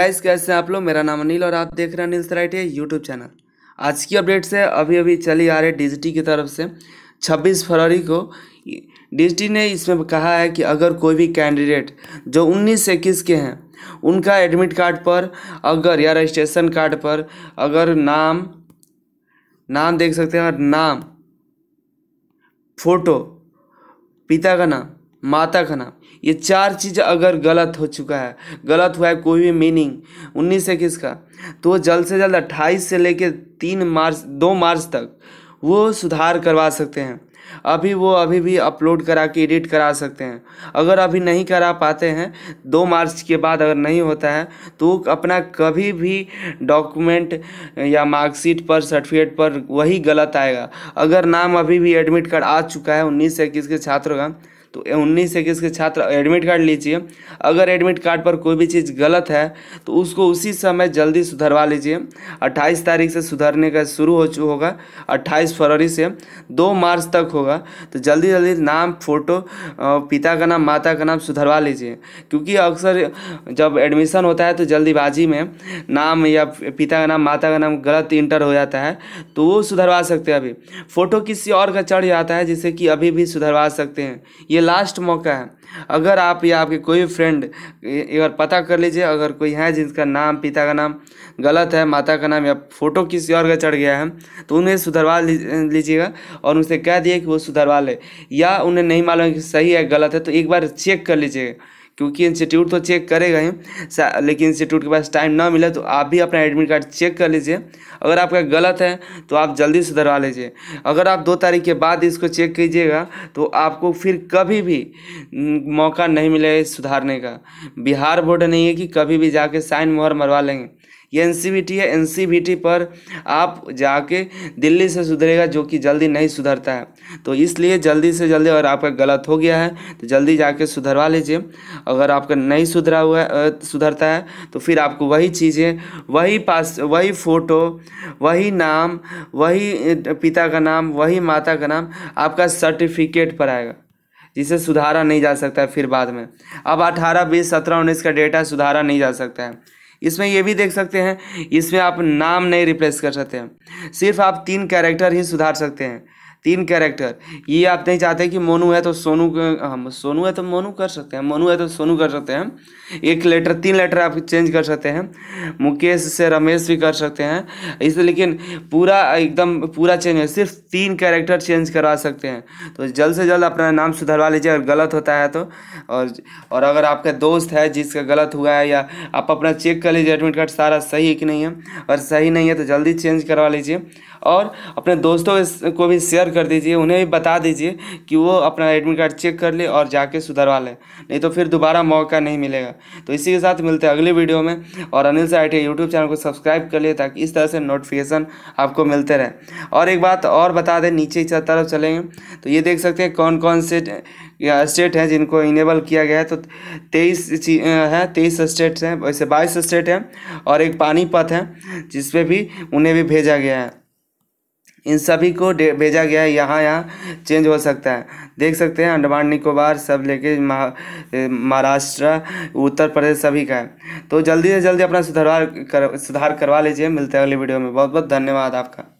guys कैसे हैं आप लोग मेरा नाम अनिल और आप देख रहे हैं अनिल सराइटे यूट्यूब चैनल आज की अपडेट से अभी अभी चली आ रही डीजीटी की तरफ से 26 फरवरी को डीजीटी ने इसमें कहा है कि अगर कोई भी कैंडिडेट जो उन्नीस से इक्कीस के हैं उनका एडमिट कार्ड पर अगर या रजिस्ट्रेशन कार्ड पर अगर नाम नाम देख सकते हैं और नाम फोटो पिता का नाम माता का नाम ये चार चीज़ अगर गलत हो चुका है गलत हुआ है कोई भी मीनिंग उन्नीस इक्कीस का तो जल्द से जल्द अट्ठाईस से लेकर तीन मार्च दो मार्च तक वो सुधार करवा सकते हैं अभी वो अभी भी अपलोड करा के एडिट करा सकते हैं अगर अभी नहीं करा पाते हैं दो मार्च के बाद अगर नहीं होता है तो अपना कभी भी डॉक्यूमेंट या मार्कशीट पर सर्टिफिकेट पर वही गलत आएगा अगर नाम अभी भी एडमिट कार्ड आ चुका है उन्नीस से इक्कीस के छात्रों का तो उन्नीस इक्कीस के छात्र एडमिट कार्ड लीजिए अगर एडमिट कार्ड पर कोई भी चीज़ गलत है तो उसको उसी समय जल्दी सुधरवा लीजिए अट्ठाईस तारीख से सुधरने का शुरू हो होगा अट्ठाईस फरवरी से दो मार्च तक होगा तो जल्दी जल्दी नाम फोटो पिता का नाम माता का नाम सुधरवा लीजिए क्योंकि अक्सर जब एडमिशन होता है तो जल्दीबाजी में नाम या पिता का नाम माता का नाम गलत इंटर हो जाता है तो वो सुधरवा सकते हैं अभी फ़ोटो किसी और का चढ़ जाता है जिससे कि अभी भी सुधरवा सकते हैं ये लास्ट मौका है अगर आप या आपके कोई भी फ्रेंड एक बार पता कर लीजिए अगर कोई है जिनका नाम पिता का नाम गलत है माता का नाम या फोटो किसी और का चढ़ गया है तो उन्हें सुधरवा लीजिएगा और उनसे कह दिए कि वो सुधरवा ले या उन्हें नहीं मालूम कि सही है गलत है तो एक बार चेक कर लीजिएगा क्योंकि इंस्टीट्यूट तो चेक करेगा ही लेकिन इंस्टीट्यूट के पास टाइम ना मिले तो आप भी अपना एडमिट कार्ड चेक कर लीजिए अगर आपका गलत है तो आप जल्दी सुधरवा लीजिए अगर आप दो तारीख के बाद इसको चेक कीजिएगा तो आपको फिर कभी भी मौका नहीं मिलेगा सुधारने का बिहार बोर्ड नहीं है कि कभी भी जाके साइन मोहर मरवा लेंगे ये एन है एन पर आप जाके दिल्ली से सुधरेगा जो कि जल्दी नहीं सुधरता है तो इसलिए जल्दी से जल्दी अगर आपका गलत हो गया है तो जल्दी जाके सुधरवा लीजिए अगर आपका नहीं सुधरा हुआ सुधरता है तो फिर आपको वही चीज़ें वही पास वही फ़ोटो वही नाम वही पिता का नाम वही माता का नाम आपका सर्टिफिकेट पर आएगा जिसे सुधारा नहीं जा सकता है फिर बाद में अब अठारह बीस सत्रह उन्नीस का डेटा सुधारा नहीं जा सकता है इसमें ये भी देख सकते हैं इसमें आप नाम नहीं रिप्लेस कर सकते हैं सिर्फ आप तीन कैरेक्टर ही सुधार सकते हैं तीन कैरेक्टर ये आप नहीं चाहते कि मोनू है तो सोनू हम हाँ, सोनू है तो मोनू कर सकते हैं मोनू है तो सोनू कर सकते हैं एक लेटर तीन लेटर आप चेंज कर सकते हैं मुकेश से रमेश भी कर सकते हैं इस लेकिन पूरा एकदम पूरा चेंज है सिर्फ तीन कैरेक्टर चेंज करवा सकते हैं तो जल्द से जल्द अपना नाम सुधरवा लीजिए अगर गलत होता है तो और और अगर आपका दोस्त है जिसका गलत हुआ है या आप अपना चेक कर लीजिए एडमिट कार्ड सारा सही है कि नहीं है और सही नहीं है तो जल्दी चेंज करवा लीजिए और अपने दोस्तों को भी शेयर शेयर कर दीजिए उन्हें भी बता दीजिए कि वो अपना एडमिट कार्ड चेक कर ले और जाके सुधरवा लें नहीं तो फिर दोबारा मौका नहीं मिलेगा तो इसी के साथ मिलते हैं अगले वीडियो में और अनिल से आई टी यूट्यूब चैनल को सब्सक्राइब कर लिए ताकि इस तरह से नोटिफिकेशन आपको मिलते रहे और एक बात और बता दें नीचे इस तरफ चलेंगे तो ये देख सकते हैं कौन कौन से स्टेट हैं जिनको इनेबल किया गया है तो तेईस है तेईस स्टेट्स हैं वैसे बाईस स्टेट हैं और एक पानीपत है जिसपे भी उन्हें भी भेजा गया है इन सभी को भेजा गया है यहाँ यहाँ चेंज हो सकता है देख सकते हैं अंडमान निकोबार सब लेके महाराष्ट्र उत्तर प्रदेश सभी का है तो जल्दी से जल्दी अपना सुधार कर सुधार करवा लीजिए मिलते हैं अगली वीडियो में बहुत बहुत धन्यवाद आपका